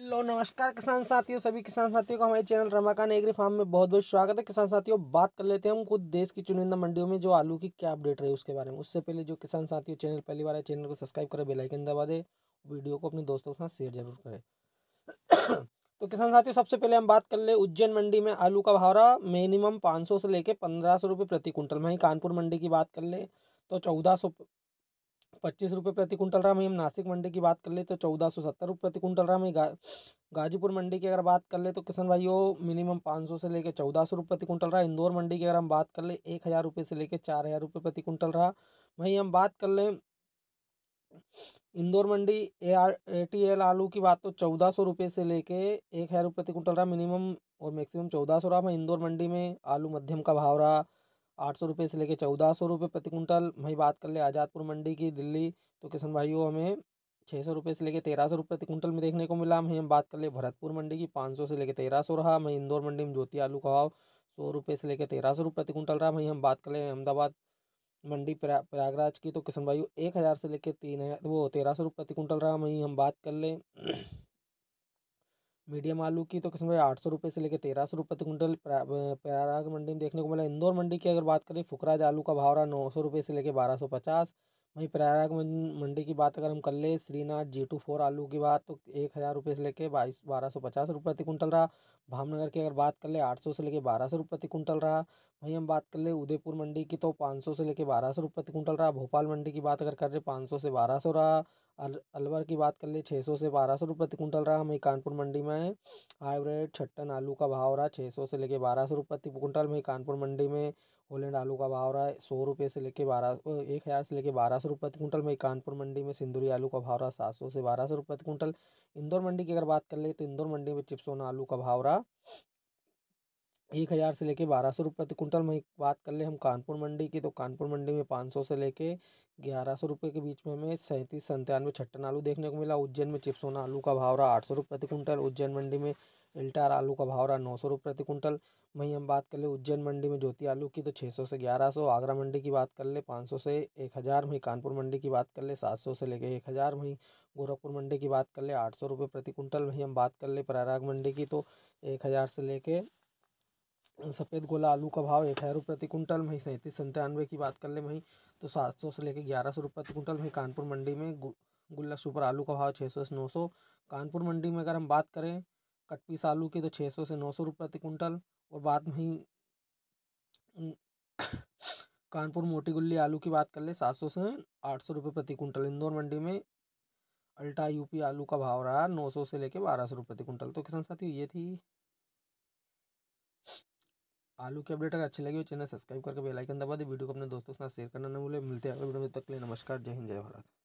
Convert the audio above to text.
hello नमस्कार किसान साथियों सभी किसान साथियों को हमारे चैनल रमाकान एग्री फार्म में बहुत बहुत स्वागत है किसान साथियों बात कर लेते हैं हम खुद देश की चुनिंदा मंडियों में जो आलू की क्या अपडेट रही उसके बारे में उससे पहले जो किसान साथियों चैनल पहली बार है चैनल को सब्सक्राइब करें बेलाइकन दबा दें वीडियो को अपने दोस्तों के साथ शेयर जरूर करें तो किसान साथियों सबसे पहले हम बात कर ले उज्जैन मंडी में आलू का भाव रहा मिनिमम पाँच से लेकर पंद्रह सौ प्रति क्विंटल वहीं कानपुर मंडी की बात कर ले तो चौदह पच्चीस रुपये प्रति कुंटल रहा वहीं हम नासिक मंडी की बात कर ले तो चौदह सौ सत्तर रुपये प्रति कुंटल रहा वहीं गाजीपुर मंडी की अगर बात कर ले तो किसान वो मिनिमम पाँच सौ से लेकर चौदह सौ रुपये प्रति कुंटल रहा इंदौर मंडी की अगर हम बात कर ले एक हज़ार रुपये से लेकर चार हज़ार रुपये प्रति कुंटल रहा वहीं हम बात कर लें इंदौर मंडी A R A T L आलू की बात तो चौदह सौ रुपये से लेके एक हज़ार रुपये प्रति कुंटल रहा मिनिमम और मैक्सिमम चौदह सौ रहा वहीं इंदौर मंडी में आलू मध्यम का भाव रहा आठ सौ रुपये से लेकर चौदह सौ रुपये प्रति कुंटल वहीं बात कर ले आज़ादपुर मंडी की दिल्ली तो किसान भाइयों हमें छः सौ रुपये से लेकर तेरह सौ रुपये प्रति कुंटल में देखने को मिला वहीं हम बात कर ले भरतपुर मंडी की पाँच सौ से लेकर तेरह सौ रहा वहीं इंदौर मंडी में ज्योति आलू का भाव सौ रुपये से लेकर तेरह सौ रुपये प्रति कुंटल रहा वहीं हम बात कर ले अहमदाबाद मंडी प्रया, प्रयागराज की तो किसान भाइयों एक हज़ार से लेकर तीन हज़ार वो तेरह सौ रुपये प्रति कुंटल रहा वहीं हम बात कर लें मीडियम आलू की तो किस्म आठ सौ रुपये से लेकर तेरह सौ रुपये क्विंटल प्रयागराज मंडी में देखने को मिला इंदौर मंडी की अगर बात करें फुकराज आलू का भाव रहा नौ सौ रुपये से लेकर बारह सौ पचास वहीं प्रयागराज मंडी की बात अगर हम कर ले श्रीनाथ जी टू फोर आलू की बात तो एक हज़ार रुपये से लेकर बाईस बारह सौ पचास रुपये प्रति कुंटल रहा भावनगर की अगर बात कर ले आठ सौ से लेकर बारह सौ रुपये प्रति कुंटल रहा वहीं हम बात कर ले उदयपुर मंडी की तो पाँच सौ से लेकर बारह सौ रुपये प्रति कुंटल रहा भोपाल मंडी की बात अगर कर रहे पाँच सौ से बारह सौ रहा अल अलवर की बात कर ले छः सौ से बारह सौ रुपये प्रति कुंटल रहा हमें कानपुर मंडी में हाइब्रिड छट्टन आलू का भाव रहा छः सौ से लेके बारह सौ रुपये प्रति कुंटल में कानपुर मंडी में होलैंड आलू का भाव रहा सौ रुपये से लेके बारह एक हज़ार से लेके बारह सौ रुपये प्रति कुंटल में कानपुर मंडी में सिंदूरी आलू का भाव रहा सात सौ से बारह सौ रुपये प्रति कुंटल इंदौर मंडी की अगर बात कर ले तो इंदौर मंडी में चिप्सोना आलू का भाव रहा एक हज़ार से लेके बारह सौ रुपये प्रति कुंटल में बात कर ले हम कानपुर मंडी की तो कानपुर मंडी में पाँच सौ से लेके ग्यारह सौ रुपये के बीच में हमें सैंतीस संतानवे छट्टन आलू देखने को मिला उज्जैन में चिप्सोना आलू का भाव रहा आठ सौ रुपये प्रति कुंटल उज्जैन मंडी में इल्टार आलू का भाव रहा नौ सौ रुपये प्रति कुंटल वहीं हम बात कर ले उज्जैन मंडी में ज्योति आलू की तो छः सौ से ग्यारह सौ आगरा मंडी की बात कर ले पाँच सौ से एक हज़ार वहीं कानपुर मंडी की बात कर ले सात सौ से लेके एक हज़ार वहीं गोरखपुर मंडी की बात कर ले आठ सौ रुपये प्रति कुंटल वहीं हम बात कर ले प्रयाग मंडी की तो एक हज़ार से लेके सफ़ेद गोला आलू का भाव एक हज़ार प्रति कुंटल में ही सैंतीस संतानवे की बात कर ले वहीं तो सात सौ से लेकर ग्यारह सौ रुपये प्रति कुंटल वहीं कानपुर मंडी में गु, गुल्ला सुपर आलू का भाव छः सौ से नौ सौ कानपुर मंडी में अगर हम बात करें कटपीस आलू की तो छः सौ से नौ सौ रुपये प्रति कुंटल और बाद में कानपुर मोटी गुल्ली आलू की बात कर ले सात सौ से आठ सौ रुपये प्रति कुंटल इंदौर मंडी में अल्टा यूपी आलू का भाव रहा नौ सौ से लेकर बारह सौ रुपये प्रति कुंटल तो किसान साथियों ये थी आलू की अपडेट अगर अच्छी लगी हो चैनल सब्सक्राइब करके बेल आइकन दबा दे वीडियो को अपने दोस्तों के साथ शेयर करना ना भूले मिलते हैं अगले वीडियो में तक के लिए नमस्कार जय हिंद जय भारत